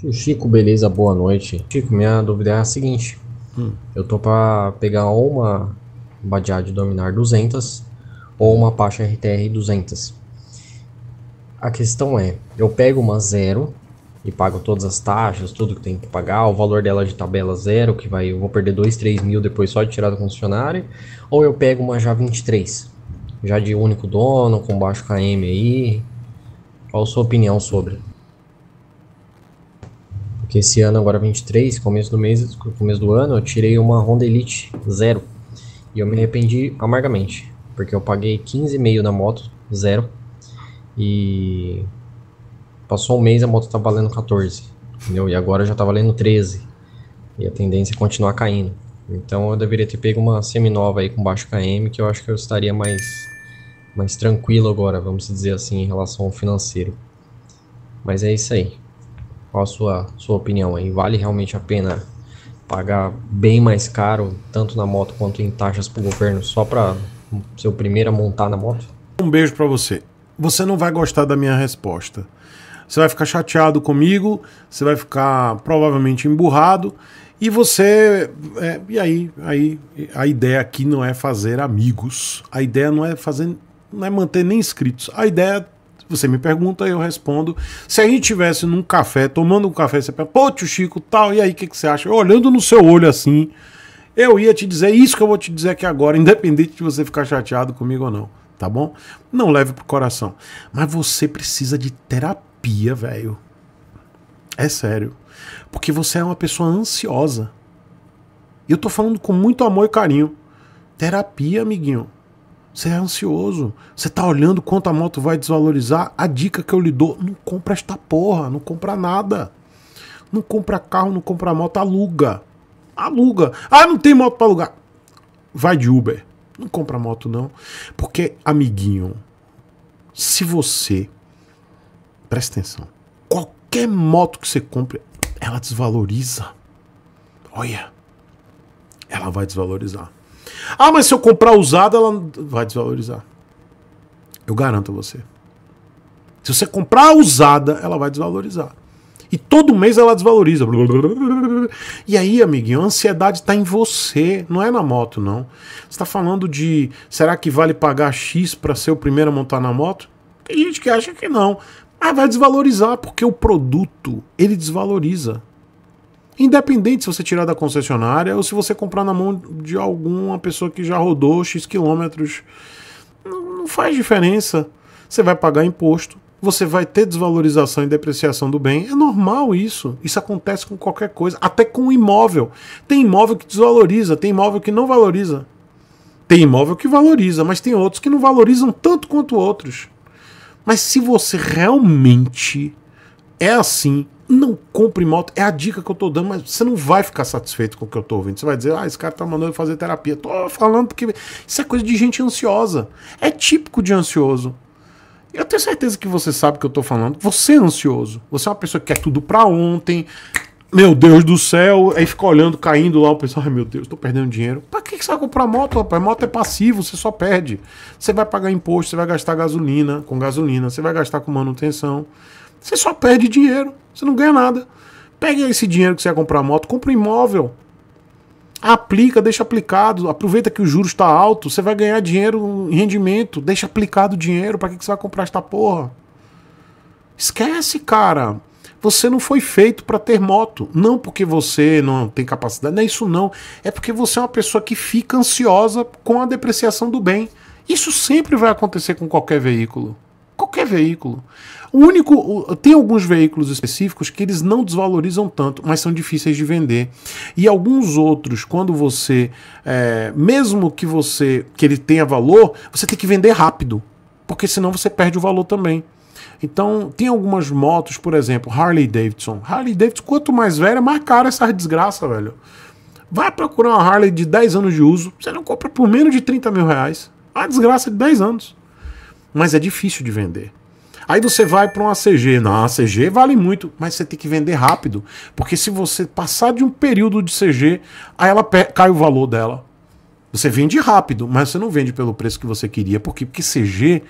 Tio Chico, beleza? Boa noite. Chico, minha dúvida é a seguinte. Hum. Eu tô pra pegar uma Badiade Dominar 200 ou uma Apache RTR 200. A questão é, eu pego uma zero e pago todas as taxas, tudo que tem que pagar, o valor dela de tabela zero, que vai, eu vou perder 2, 3 mil depois só de tirar do concessionário, ou eu pego uma já 23, já de único dono, com baixo KM aí. Qual a sua opinião sobre? Porque esse ano, agora 23, começo do mês, começo do ano, eu tirei uma Honda Elite zero. E eu me arrependi amargamente. Porque eu paguei 15,5 na moto, zero. E passou um mês a moto tá valendo 14. Entendeu? E agora já tá valendo 13. E a tendência é continuar caindo. Então eu deveria ter pego uma semi-nova aí com baixo KM, que eu acho que eu estaria mais, mais tranquilo agora, vamos dizer assim, em relação ao financeiro. Mas é isso aí. Qual a sua, sua opinião aí? Vale realmente a pena pagar bem mais caro, tanto na moto quanto em taxas para o governo, só para ser o primeiro a montar na moto? Um beijo para você. Você não vai gostar da minha resposta. Você vai ficar chateado comigo, você vai ficar provavelmente emburrado e você. É, e aí, aí, a ideia aqui não é fazer amigos, a ideia não é fazer, não é manter nem inscritos, a ideia é você me pergunta, eu respondo. Se a gente tivesse num café, tomando um café, você pergunta, pô, tio Chico, tal, e aí, o que, que você acha? Olhando no seu olho assim, eu ia te dizer isso que eu vou te dizer aqui agora, independente de você ficar chateado comigo ou não, tá bom? Não leve pro coração. Mas você precisa de terapia, velho. É sério. Porque você é uma pessoa ansiosa. E eu tô falando com muito amor e carinho. Terapia, amiguinho. Você é ansioso. Você tá olhando quanto a moto vai desvalorizar. A dica que eu lhe dou: não compra esta porra, não compra nada. Não compra carro, não compra moto, aluga. Aluga. Ah, não tem moto para alugar. Vai de Uber. Não compra moto, não. Porque, amiguinho, se você. Presta atenção. Qualquer moto que você compre, ela desvaloriza. Olha. Ela vai desvalorizar. Ah, mas se eu comprar usada, ela vai desvalorizar. Eu garanto a você. Se você comprar usada, ela vai desvalorizar. E todo mês ela desvaloriza. E aí, amiguinho, a ansiedade está em você, não é na moto, não. Você está falando de será que vale pagar X para ser o primeiro a montar na moto? Tem gente que acha que não. Mas vai desvalorizar, porque o produto ele desvaloriza. Independente se você tirar da concessionária ou se você comprar na mão de alguma pessoa que já rodou X quilômetros, não faz diferença. Você vai pagar imposto, você vai ter desvalorização e depreciação do bem. É normal isso. Isso acontece com qualquer coisa, até com imóvel. Tem imóvel que desvaloriza, tem imóvel que não valoriza. Tem imóvel que valoriza, mas tem outros que não valorizam tanto quanto outros. Mas se você realmente é assim não compre moto, é a dica que eu tô dando, mas você não vai ficar satisfeito com o que eu tô ouvindo. Você vai dizer, ah, esse cara tá mandando eu fazer terapia. Tô falando porque isso é coisa de gente ansiosa. É típico de ansioso. Eu tenho certeza que você sabe o que eu tô falando. Você é ansioso. Você é uma pessoa que quer tudo pra ontem. Meu Deus do céu. Aí fica olhando, caindo lá, o pessoal, ai meu Deus, tô perdendo dinheiro. Pra que você vai comprar moto, rapaz? Moto é passivo, você só perde. Você vai pagar imposto, você vai gastar gasolina com gasolina, você vai gastar com manutenção. Você só perde dinheiro, você não ganha nada. Pega esse dinheiro que você vai comprar moto, compra um imóvel. Aplica, deixa aplicado. Aproveita que o juros está alto, você vai ganhar dinheiro em rendimento. Deixa aplicado o dinheiro, para que, que você vai comprar esta porra? Esquece, cara. Você não foi feito para ter moto. Não porque você não tem capacidade, não é isso não. É porque você é uma pessoa que fica ansiosa com a depreciação do bem. Isso sempre vai acontecer com qualquer veículo. Qualquer veículo. O único. tem alguns veículos específicos que eles não desvalorizam tanto, mas são difíceis de vender. E alguns outros, quando você. É, mesmo que você. que ele tenha valor, você tem que vender rápido. Porque senão você perde o valor também. Então, tem algumas motos, por exemplo, Harley Davidson. Harley Davidson, quanto mais velha, mais cara essa desgraça, velho. Vai procurar uma Harley de 10 anos de uso, você não compra por menos de 30 mil reais. Uma desgraça de 10 anos mas é difícil de vender. Aí você vai para uma CG. Na CG vale muito, mas você tem que vender rápido. Porque se você passar de um período de CG, aí ela cai o valor dela. Você vende rápido, mas você não vende pelo preço que você queria. Por quê? Porque CG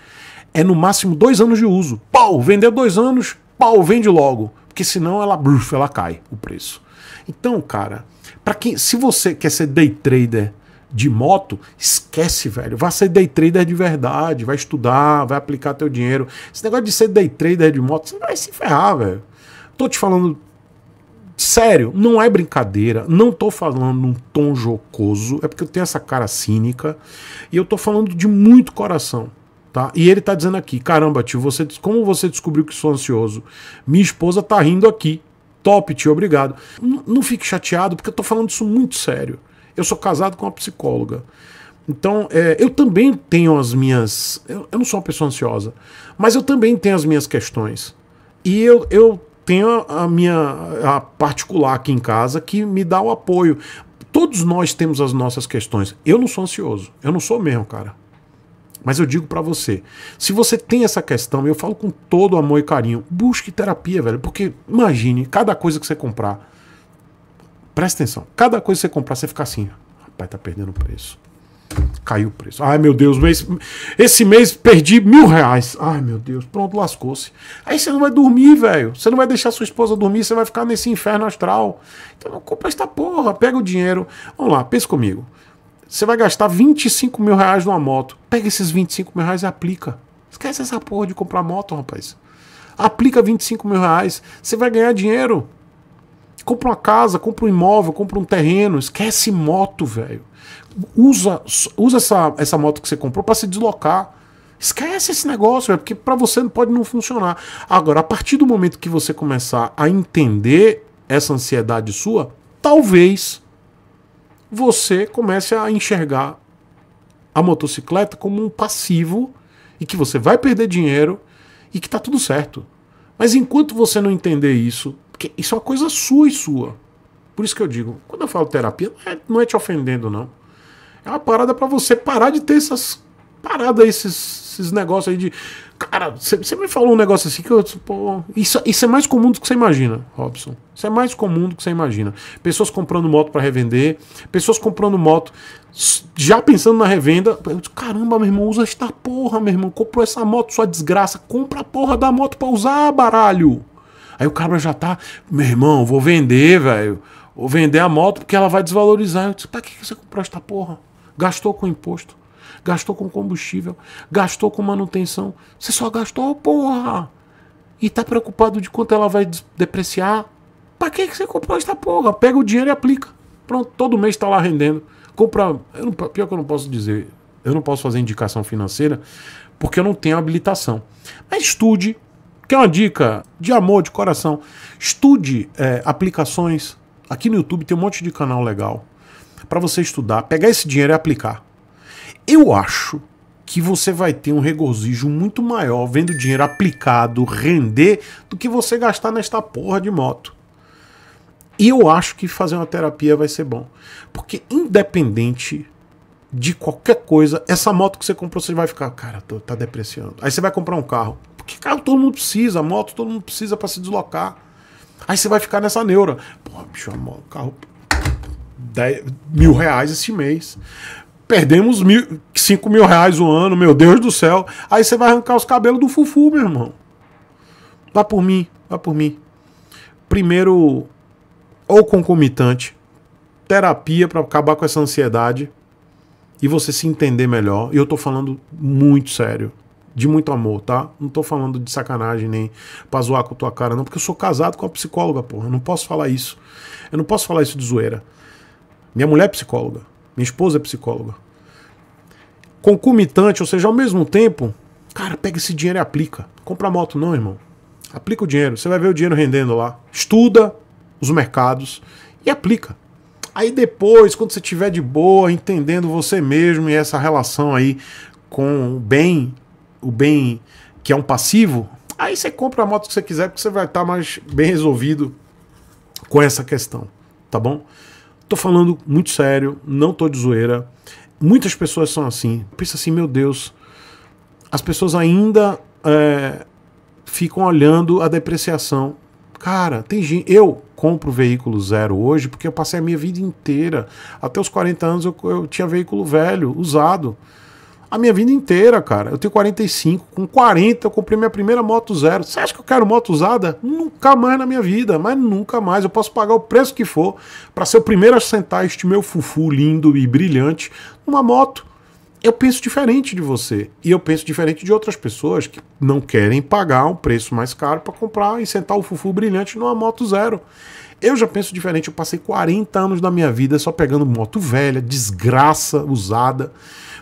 é no máximo dois anos de uso. Pau, vendeu dois anos, pau, vende logo. Porque senão ela, bruf, ela cai o preço. Então, cara, para quem. Se você quer ser day trader de moto, esquece, velho. Vai ser day trader de verdade, vai estudar, vai aplicar teu dinheiro. Esse negócio de ser day trader de moto, você vai se ferrar, velho. Tô te falando sério, não é brincadeira, não tô falando num tom jocoso, é porque eu tenho essa cara cínica e eu tô falando de muito coração. Tá? E ele tá dizendo aqui, caramba, tio, você, como você descobriu que sou ansioso? Minha esposa tá rindo aqui. Top, tio, obrigado. N não fique chateado, porque eu tô falando isso muito sério. Eu sou casado com uma psicóloga. Então, é, eu também tenho as minhas. Eu, eu, não sou uma pessoa ansiosa, mas eu também tenho as minhas questões. E eu, eu tenho a, minha a particular aqui em casa que me dá o apoio. Todos nós temos as nossas questões. Eu não sou ansioso. Eu não sou mesmo, cara. Mas eu digo para você, se você tem essa questão, eu falo com todo amor e carinho, busque terapia, velho, porque imagine cada coisa que você comprar, Presta atenção. Cada coisa que você comprar, você fica assim. Rapaz, tá perdendo o preço. Caiu o preço. Ai, meu Deus, mês, esse mês perdi mil reais. Ai, meu Deus, pronto, lascou-se. Aí você não vai dormir, velho. Você não vai deixar sua esposa dormir, você vai ficar nesse inferno astral. Então não compra esta porra, pega o dinheiro. Vamos lá, pensa comigo. Você vai gastar 25 mil reais numa moto. Pega esses 25 mil reais e aplica. Esquece essa porra de comprar moto, rapaz. Aplica 25 mil reais. Você vai ganhar dinheiro compra uma casa, compra um imóvel, compra um terreno, esquece moto, velho. Usa, usa essa, essa moto que você comprou para se deslocar. Esquece esse negócio, véio, porque para você pode não funcionar. Agora, a partir do momento que você começar a entender essa ansiedade sua, talvez você comece a enxergar a motocicleta como um passivo e que você vai perder dinheiro e que tá tudo certo. Mas enquanto você não entender isso, porque isso é uma coisa sua e sua. Por isso que eu digo, quando eu falo terapia, não é, não é te ofendendo, não. É uma parada para você parar de ter essas paradas, esses, esses negócios aí de. Cara, você me falou um negócio assim que eu. Pô, isso, isso é mais comum do que você imagina, Robson. Isso é mais comum do que você imagina. Pessoas comprando moto para revender, pessoas comprando moto já pensando na revenda. Eu digo, Caramba, meu irmão, usa esta porra, meu irmão. Comprou essa moto, sua desgraça. Compra a porra da moto pra usar, baralho. Aí o cabra já tá, meu irmão, vou vender, velho. Vou vender a moto porque ela vai desvalorizar. Eu disse, pra que você comprou esta porra? Gastou com imposto, gastou com combustível, gastou com manutenção. Você só gastou, porra. E tá preocupado de quanto ela vai depreciar. Pra que você comprou esta porra? Pega o dinheiro e aplica. Pronto, todo mês tá lá rendendo. Compra. Eu não, pior que eu não posso dizer. Eu não posso fazer indicação financeira porque eu não tenho habilitação. Mas estude Quer uma dica de amor, de coração? Estude é, aplicações. Aqui no YouTube tem um monte de canal legal para você estudar, pegar esse dinheiro e aplicar. Eu acho que você vai ter um regozijo muito maior vendo dinheiro aplicado render do que você gastar nesta porra de moto. E eu acho que fazer uma terapia vai ser bom. Porque independente de qualquer coisa, essa moto que você comprou, você vai ficar, cara, tô, tá depreciando. Aí você vai comprar um carro que carro todo mundo precisa, moto todo mundo precisa para se deslocar. Aí você vai ficar nessa neura. Pô, bicho, o carro dez mil reais esse mês. Perdemos mil, cinco mil reais um ano, meu Deus do céu. Aí você vai arrancar os cabelos do fufu, meu irmão. Vá por mim, vá por mim. Primeiro, ou concomitante, terapia para acabar com essa ansiedade e você se entender melhor. E eu tô falando muito sério de muito amor, tá? Não tô falando de sacanagem nem pra zoar com tua cara, não, porque eu sou casado com uma psicóloga, porra. Eu não posso falar isso. Eu não posso falar isso de zoeira. Minha mulher é psicóloga. Minha esposa é psicóloga. Concomitante, ou seja, ao mesmo tempo, cara, pega esse dinheiro e aplica. Compra moto, não, irmão. Aplica o dinheiro. Você vai ver o dinheiro rendendo lá. Estuda os mercados e aplica. Aí depois, quando você tiver de boa, entendendo você mesmo e essa relação aí com o bem o bem que é um passivo, aí você compra a moto que você quiser, porque você vai estar tá mais bem resolvido com essa questão, tá bom? Tô falando muito sério, não tô de zoeira. Muitas pessoas são assim. Pensa assim, meu Deus, as pessoas ainda é, ficam olhando a depreciação. Cara, tem gente. Eu compro veículo zero hoje porque eu passei a minha vida inteira. Até os 40 anos eu, eu tinha veículo velho, usado a minha vida inteira, cara. Eu tenho 45, com 40 eu comprei minha primeira moto zero. Você acha que eu quero moto usada? Nunca mais na minha vida, mas nunca mais. Eu posso pagar o preço que for para ser o primeiro a sentar este meu fufu lindo e brilhante numa moto. Eu penso diferente de você e eu penso diferente de outras pessoas que não querem pagar um preço mais caro para comprar e sentar o fufu brilhante numa moto zero. Eu já penso diferente, eu passei 40 anos da minha vida só pegando moto velha, desgraça, usada.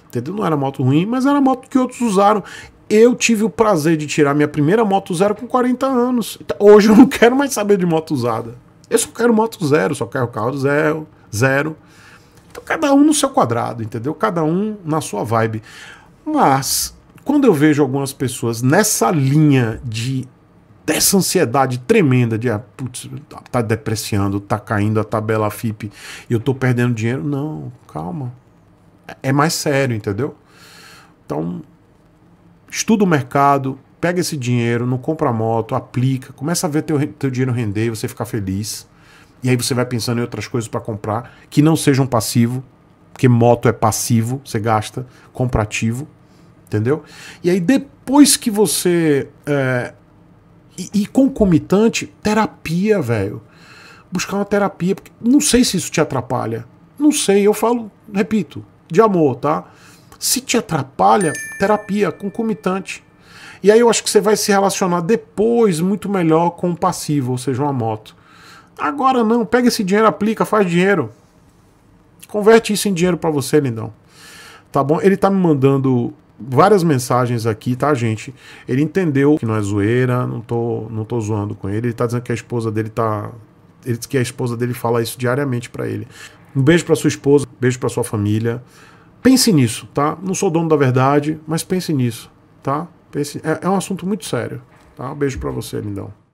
Entendeu? Não era moto ruim, mas era moto que outros usaram. Eu tive o prazer de tirar minha primeira moto zero com 40 anos. Então, hoje eu não quero mais saber de moto usada. Eu só quero moto zero, só quero carro zero, zero. Então cada um no seu quadrado, entendeu? Cada um na sua vibe. Mas quando eu vejo algumas pessoas nessa linha de dessa ansiedade tremenda de ah, putz, tá, tá depreciando, tá caindo a tabela FIP e eu tô perdendo dinheiro. Não, calma. É, é mais sério, entendeu? Então, estuda o mercado, pega esse dinheiro, não compra moto, aplica, começa a ver teu, teu dinheiro render, você ficar feliz. E aí você vai pensando em outras coisas para comprar que não sejam passivo, porque moto é passivo, você gasta, comprativo, entendeu? E aí depois que você é, e, concomitante, terapia, velho. Buscar uma terapia. Porque não sei se isso te atrapalha. Não sei, eu falo, repito, de amor, tá? Se te atrapalha, terapia, concomitante. E aí eu acho que você vai se relacionar depois muito melhor com o passivo, ou seja, uma moto. Agora não, pega esse dinheiro, aplica, faz dinheiro. Converte isso em dinheiro para você, lindão. Tá bom? Ele tá me mandando várias mensagens aqui, tá, gente? Ele entendeu que não é zoeira, não tô, não tô zoando com ele. Ele tá dizendo que a esposa dele tá. Ele diz que a esposa dele fala isso diariamente para ele. Um beijo para sua esposa, um beijo para sua família. Pense nisso, tá? Não sou dono da verdade, mas pense nisso, tá? Pense... É, é um assunto muito sério, tá? Um beijo para você, lindão.